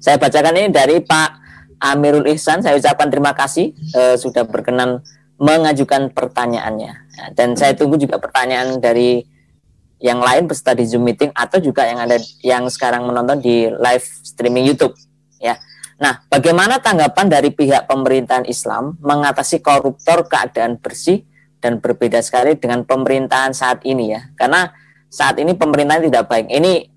Saya bacakan ini dari Pak Amirul Ihsan. Saya ucapkan terima kasih eh, sudah berkenan mengajukan pertanyaannya. Ya, dan saya tunggu juga pertanyaan dari yang lain peserta di Zoom meeting atau juga yang ada yang sekarang menonton di live streaming YouTube ya. Nah, bagaimana tanggapan dari pihak pemerintahan Islam mengatasi koruptor keadaan bersih dan berbeda sekali dengan pemerintahan saat ini ya? Karena saat ini pemerintahan tidak baik. Ini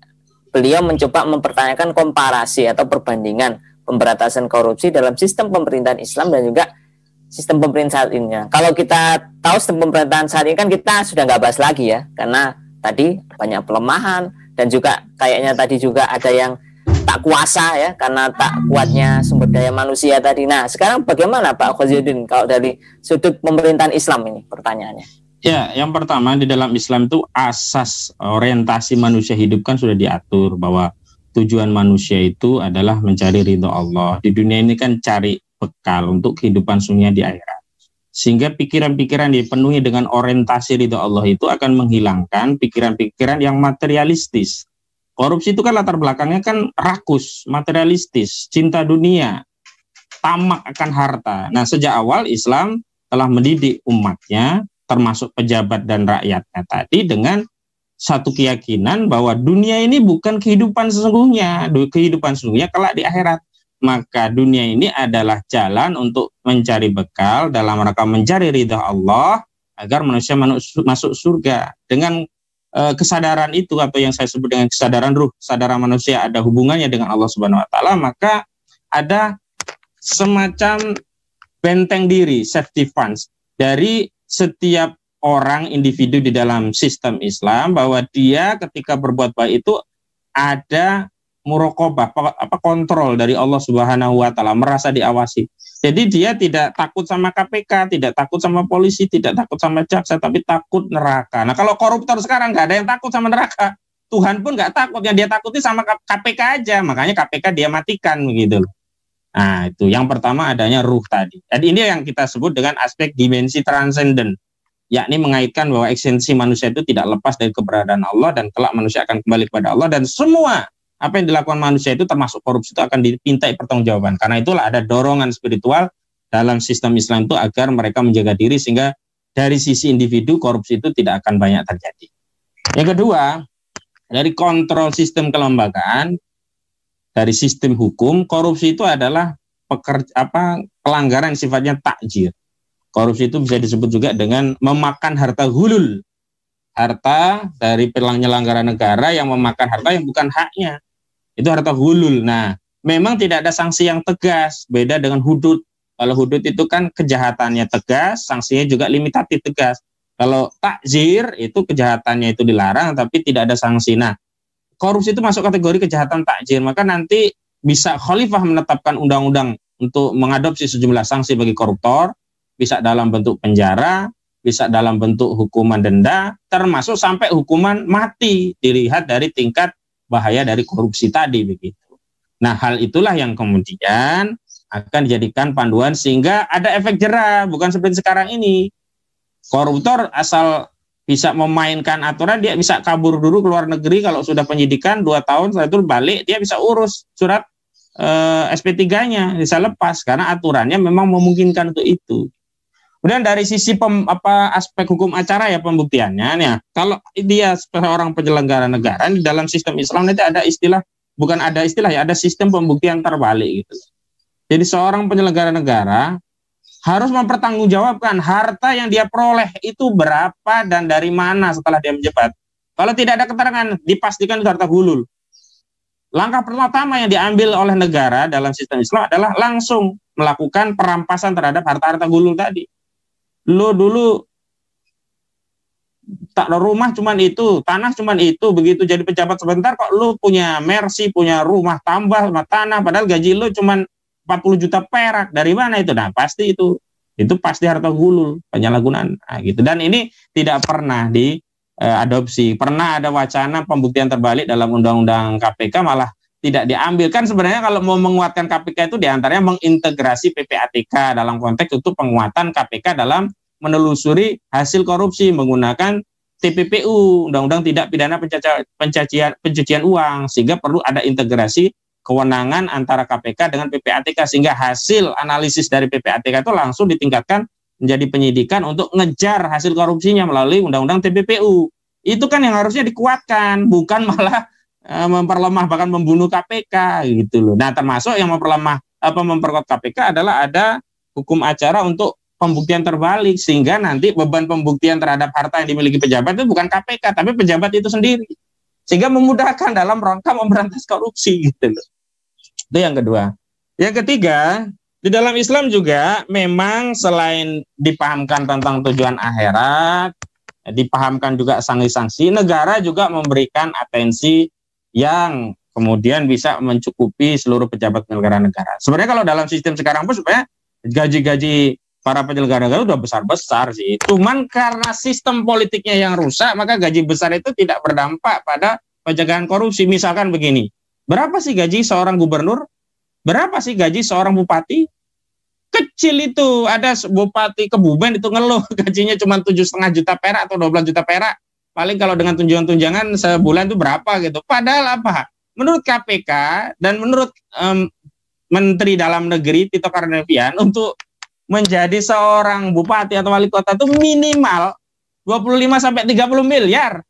beliau mencoba mempertanyakan komparasi atau perbandingan pemberantasan korupsi dalam sistem pemerintahan Islam dan juga sistem pemerintahan saat ini. Nah, kalau kita tahu sistem pemerintahan saat ini kan kita sudah nggak bahas lagi ya, karena tadi banyak pelemahan dan juga kayaknya tadi juga ada yang tak kuasa ya karena tak kuatnya sumber daya manusia tadi. Nah sekarang bagaimana Pak Khozidin kalau dari sudut pemerintahan Islam ini pertanyaannya? Ya, yang pertama di dalam Islam itu asas orientasi manusia hidup kan sudah diatur bahwa tujuan manusia itu adalah mencari ridho Allah. Di dunia ini kan cari bekal untuk kehidupan sunnah di akhirat. Sehingga pikiran-pikiran dipenuhi dengan orientasi ridho Allah itu akan menghilangkan pikiran-pikiran yang materialistis. Korupsi itu kan latar belakangnya kan rakus, materialistis, cinta dunia, tamak akan harta. Nah, sejak awal Islam telah mendidik umatnya termasuk pejabat dan rakyatnya tadi dengan satu keyakinan bahwa dunia ini bukan kehidupan sesungguhnya, kehidupan sesungguhnya kelak di akhirat. Maka dunia ini adalah jalan untuk mencari bekal dalam rangka mencari ridha Allah agar manusia masuk surga. Dengan e, kesadaran itu atau yang saya sebut dengan kesadaran ruh, kesadaran manusia ada hubungannya dengan Allah Subhanahu wa taala, maka ada semacam benteng diri, safety funds dari setiap orang individu di dalam sistem Islam bahwa dia ketika berbuat baik itu ada murokobah apa kontrol dari Allah Subhanahu wa taala merasa diawasi. Jadi dia tidak takut sama KPK, tidak takut sama polisi, tidak takut sama jaksa, tapi takut neraka. Nah kalau koruptor sekarang nggak ada yang takut sama neraka. Tuhan pun nggak takut, yang dia takuti sama KPK aja. Makanya KPK dia matikan begitu. Nah, itu yang pertama adanya ruh tadi. Jadi ini yang kita sebut dengan aspek dimensi transenden, yakni mengaitkan bahwa eksistensi manusia itu tidak lepas dari keberadaan Allah dan kelak manusia akan kembali kepada Allah dan semua apa yang dilakukan manusia itu termasuk korupsi itu akan dipintai pertanggungjawaban. Karena itulah ada dorongan spiritual dalam sistem Islam itu agar mereka menjaga diri sehingga dari sisi individu korupsi itu tidak akan banyak terjadi. Yang kedua, dari kontrol sistem kelembagaan dari sistem hukum, korupsi itu adalah pekerja, apa pelanggaran sifatnya takjir. Korupsi itu bisa disebut juga dengan memakan harta hulul. Harta dari penyelenggara negara yang memakan harta yang bukan haknya. Itu harta hulul. Nah, memang tidak ada sanksi yang tegas, beda dengan hudud. Kalau hudud itu kan kejahatannya tegas, sanksinya juga limitatif tegas. Kalau takzir itu kejahatannya itu dilarang tapi tidak ada sanksi. Nah, korupsi itu masuk kategori kejahatan takjir. Maka nanti bisa khalifah menetapkan undang-undang untuk mengadopsi sejumlah sanksi bagi koruptor, bisa dalam bentuk penjara, bisa dalam bentuk hukuman denda, termasuk sampai hukuman mati dilihat dari tingkat bahaya dari korupsi tadi begitu. Nah, hal itulah yang kemudian akan dijadikan panduan sehingga ada efek jerah, bukan seperti sekarang ini. Koruptor asal bisa memainkan aturan dia bisa kabur dulu ke luar negeri kalau sudah penyidikan dua tahun setelah itu balik dia bisa urus surat eh, SP3-nya bisa lepas karena aturannya memang memungkinkan untuk itu. Kemudian dari sisi pem, apa aspek hukum acara ya pembuktiannya ya. Kalau dia seorang penyelenggara negara di dalam sistem Islam nanti ada istilah bukan ada istilah ya ada sistem pembuktian terbalik gitu. Jadi seorang penyelenggara negara harus mempertanggungjawabkan harta yang dia peroleh itu berapa dan dari mana setelah dia menjabat. Kalau tidak ada keterangan, dipastikan itu harta gulul. Langkah pertama yang diambil oleh negara dalam sistem Islam adalah langsung melakukan perampasan terhadap harta-harta gulul tadi. Lo dulu tak rumah cuman itu, tanah cuman itu, begitu jadi pejabat sebentar kok lu punya mercy, punya rumah tambah, sama tanah, padahal gaji lu cuman 40 juta perak dari mana itu nah pasti itu itu pasti harta gulul penyalahgunaan nah, gitu dan ini tidak pernah diadopsi. eh, pernah ada wacana pembuktian terbalik dalam undang-undang KPK malah tidak diambil kan sebenarnya kalau mau menguatkan KPK itu diantaranya mengintegrasi PPATK dalam konteks untuk penguatan KPK dalam menelusuri hasil korupsi menggunakan TPPU Undang-Undang Tidak Pidana Pencacian, Pencucian Uang sehingga perlu ada integrasi kewenangan antara KPK dengan PPATK sehingga hasil analisis dari PPATK itu langsung ditingkatkan menjadi penyidikan untuk ngejar hasil korupsinya melalui undang-undang TPPU. Itu kan yang harusnya dikuatkan, bukan malah eh, memperlemah bahkan membunuh KPK gitu loh. Nah, termasuk yang memperlemah apa memperkuat KPK adalah ada hukum acara untuk pembuktian terbalik sehingga nanti beban pembuktian terhadap harta yang dimiliki pejabat itu bukan KPK tapi pejabat itu sendiri sehingga memudahkan dalam rangka memberantas korupsi gitu loh. Itu yang kedua. Yang ketiga, di dalam Islam juga memang selain dipahamkan tentang tujuan akhirat, dipahamkan juga sanksi-sanksi, negara juga memberikan atensi yang kemudian bisa mencukupi seluruh pejabat penyelenggara negara. Sebenarnya kalau dalam sistem sekarang pun sebenarnya gaji-gaji para penyelenggara negara sudah besar-besar sih. Cuman karena sistem politiknya yang rusak, maka gaji besar itu tidak berdampak pada pencegahan korupsi. Misalkan begini, Berapa sih gaji seorang gubernur? Berapa sih gaji seorang bupati? Kecil itu, ada bupati kebumen itu ngeluh gajinya cuma tujuh setengah juta perak atau 12 juta perak. Paling kalau dengan tunjangan-tunjangan sebulan itu berapa gitu. Padahal apa? Menurut KPK dan menurut um, Menteri Dalam Negeri Tito Karnavian untuk menjadi seorang bupati atau wali kota itu minimal 25 sampai 30 miliar.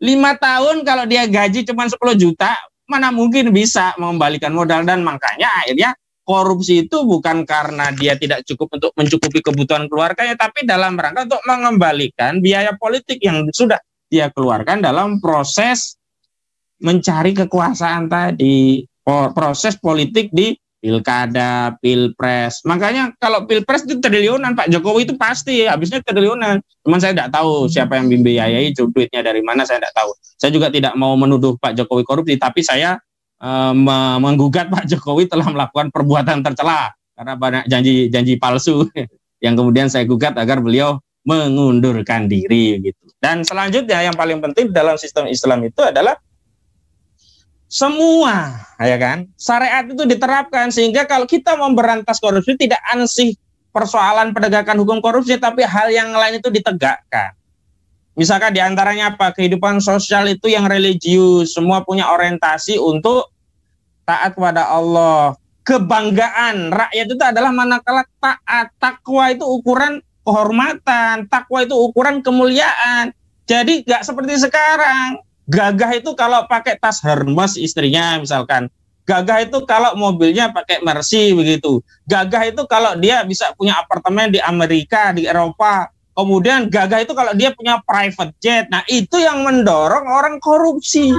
5 tahun kalau dia gaji cuma 10 juta, mana mungkin bisa mengembalikan modal dan makanya akhirnya korupsi itu bukan karena dia tidak cukup untuk mencukupi kebutuhan keluarganya tapi dalam rangka untuk mengembalikan biaya politik yang sudah dia keluarkan dalam proses mencari kekuasaan tadi proses politik di pilkada, pilpres. Makanya kalau pilpres itu triliunan Pak Jokowi itu pasti habisnya triliunan. Cuman saya tidak tahu siapa yang membiayai itu duitnya dari mana saya tidak tahu. Saya juga tidak mau menuduh Pak Jokowi korupsi, tapi saya e, menggugat Pak Jokowi telah melakukan perbuatan tercela karena banyak janji-janji palsu yang kemudian saya gugat agar beliau mengundurkan diri gitu. Dan selanjutnya yang paling penting dalam sistem Islam itu adalah semua, ya kan? Syariat itu diterapkan sehingga kalau kita memberantas korupsi tidak ansih persoalan penegakan hukum korupsi, tapi hal yang lain itu ditegakkan. Misalkan diantaranya apa? Kehidupan sosial itu yang religius, semua punya orientasi untuk taat kepada Allah. Kebanggaan rakyat itu adalah manakala taat, takwa itu ukuran kehormatan, takwa itu ukuran kemuliaan. Jadi nggak seperti sekarang Gagah itu kalau pakai tas Hermes istrinya misalkan. Gagah itu kalau mobilnya pakai Mercy begitu. Gagah itu kalau dia bisa punya apartemen di Amerika, di Eropa. Kemudian gagah itu kalau dia punya private jet. Nah, itu yang mendorong orang korupsi.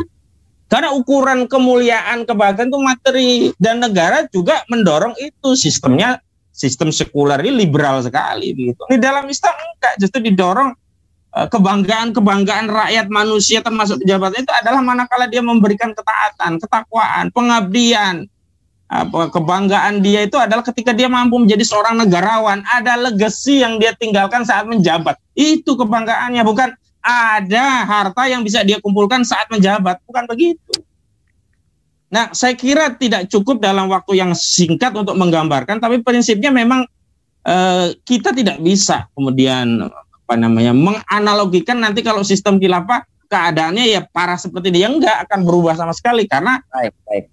Karena ukuran kemuliaan kebahagiaan itu materi dan negara juga mendorong itu sistemnya sistem sekuler ini liberal sekali gitu. Di dalam Islam enggak justru didorong Eh, kebanggaan-kebanggaan rakyat manusia termasuk pejabat itu adalah manakala dia memberikan ketaatan, ketakwaan, pengabdian. Apa eh, kebanggaan dia itu adalah ketika dia mampu menjadi seorang negarawan, ada legasi yang dia tinggalkan saat menjabat. Itu kebanggaannya, bukan ada harta yang bisa dia kumpulkan saat menjabat, bukan begitu. Nah, saya kira tidak cukup dalam waktu yang singkat untuk menggambarkan, tapi prinsipnya memang eh, kita tidak bisa kemudian apa namanya menganalogikan nanti kalau sistem khilafah keadaannya ya parah seperti dia enggak akan berubah sama sekali karena baik, baik.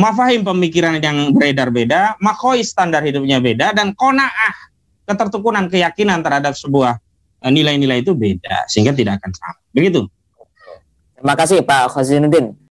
mafahim pemikiran yang beredar beda, makoi standar hidupnya beda dan konaah ketertukunan keyakinan terhadap sebuah eh, nilai-nilai itu beda sehingga tidak akan sama. Begitu. Terima kasih Pak Khosinuddin.